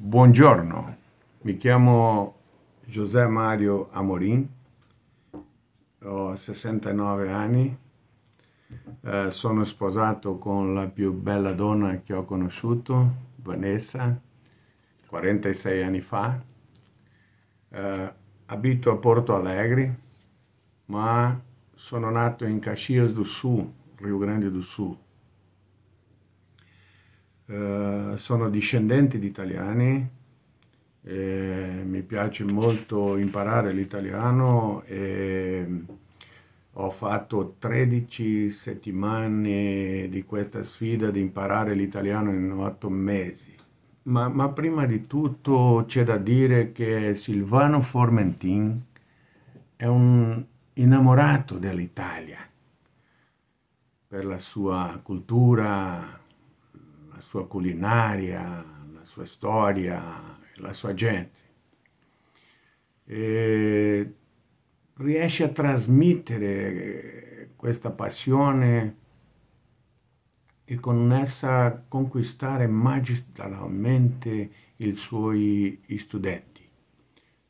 Buongiorno, mi chiamo José Mario Amorin, ho 69 anni, eh, sono sposato con la più bella donna che ho conosciuto, Vanessa, 46 anni fa. Eh, abito a Porto Alegre, ma sono nato in Caxias do Sul, Rio Grande do Sul. Eh, sono discendente di italiani, e mi piace molto imparare l'italiano e ho fatto 13 settimane di questa sfida di imparare l'italiano in 8 mesi. Ma, ma prima di tutto c'è da dire che Silvano Formentin è un innamorato dell'Italia per la sua cultura, la sua culinaria, la sua storia, la sua gente. E riesce a trasmettere questa passione e con essa conquistare magistralmente i suoi studenti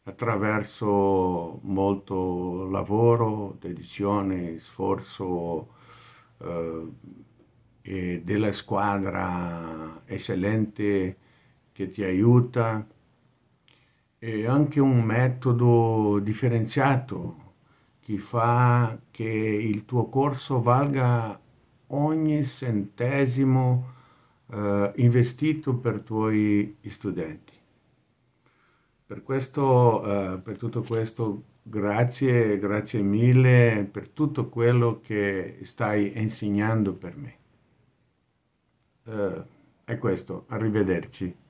attraverso molto lavoro, dedizione, sforzo, eh, eh, della squadra eccellente che ti aiuta e anche un metodo differenziato che fa che il tuo corso valga ogni centesimo eh, investito per i tuoi studenti. Per, questo, eh, per tutto questo grazie, grazie mille per tutto quello che stai insegnando per me eh, è questo, arrivederci.